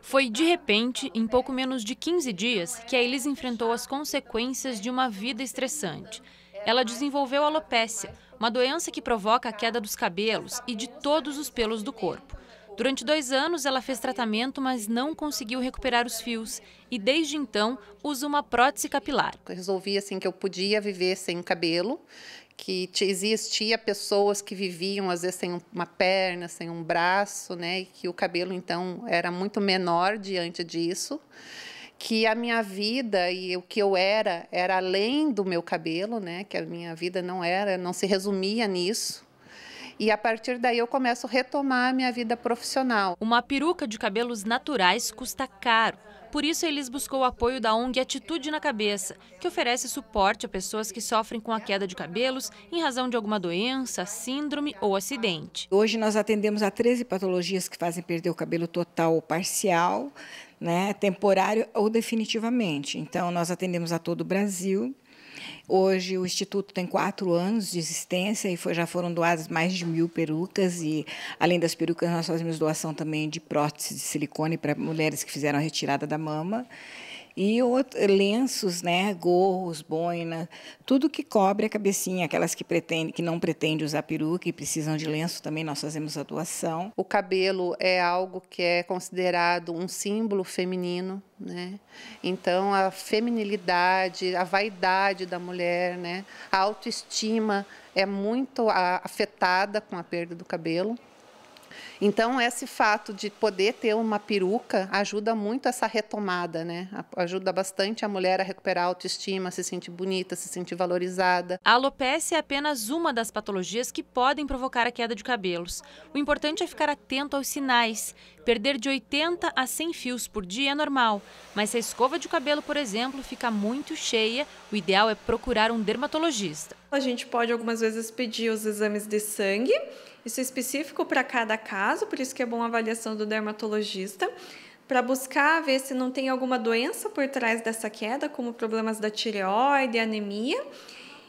Foi de repente, em pouco menos de 15 dias, que a Elis enfrentou as consequências de uma vida estressante. Ela desenvolveu alopécia, uma doença que provoca a queda dos cabelos e de todos os pelos do corpo. Durante dois anos, ela fez tratamento, mas não conseguiu recuperar os fios e, desde então, usa uma prótese capilar. Eu resolvi assim que eu podia viver sem cabelo, que existia pessoas que viviam às vezes sem uma perna, sem um braço, né, e que o cabelo então era muito menor diante disso que a minha vida e o que eu era era além do meu cabelo, né? Que a minha vida não era, não se resumia nisso. E a partir daí eu começo a retomar a minha vida profissional. Uma peruca de cabelos naturais custa caro. Por isso, eles buscou o apoio da ONG Atitude na Cabeça, que oferece suporte a pessoas que sofrem com a queda de cabelos em razão de alguma doença, síndrome ou acidente. Hoje nós atendemos a 13 patologias que fazem perder o cabelo total ou parcial, né, temporário ou definitivamente. Então, nós atendemos a todo o Brasil. Hoje o Instituto tem quatro anos de existência e foi, já foram doadas mais de mil perucas. E além das perucas, nós fazemos doação também de próteses de silicone para mulheres que fizeram a retirada da mama. E outro, lenços, né, gorros, boina, tudo que cobre a cabecinha, aquelas que pretende, que não pretende usar peruca e precisam de lenço também nós fazemos a doação. O cabelo é algo que é considerado um símbolo feminino, né? Então a feminilidade, a vaidade da mulher, né? A autoestima é muito afetada com a perda do cabelo. Então, esse fato de poder ter uma peruca ajuda muito essa retomada, né? Ajuda bastante a mulher a recuperar a autoestima, se sentir bonita, se sentir valorizada. A alopecia é apenas uma das patologias que podem provocar a queda de cabelos. O importante é ficar atento aos sinais, Perder de 80 a 100 fios por dia é normal, mas se a escova de cabelo, por exemplo, fica muito cheia, o ideal é procurar um dermatologista. A gente pode algumas vezes pedir os exames de sangue, isso é específico para cada caso, por isso que é bom a avaliação do dermatologista para buscar ver se não tem alguma doença por trás dessa queda, como problemas da tireoide, anemia.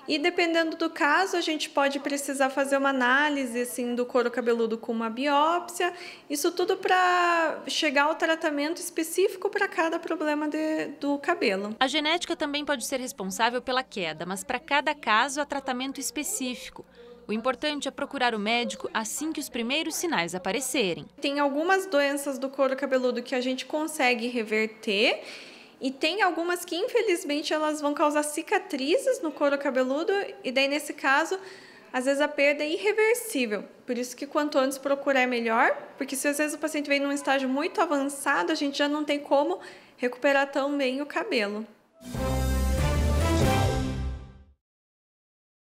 E dependendo do caso, a gente pode precisar fazer uma análise assim do couro cabeludo com uma biópsia, isso tudo para chegar ao tratamento específico para cada problema de, do cabelo. A genética também pode ser responsável pela queda, mas para cada caso há tratamento específico. O importante é procurar o médico assim que os primeiros sinais aparecerem. Tem algumas doenças do couro cabeludo que a gente consegue reverter e tem algumas que, infelizmente, elas vão causar cicatrizes no couro cabeludo, e daí, nesse caso, às vezes a perda é irreversível. Por isso que quanto antes procurar é melhor, porque se às vezes o paciente vem num estágio muito avançado, a gente já não tem como recuperar tão bem o cabelo.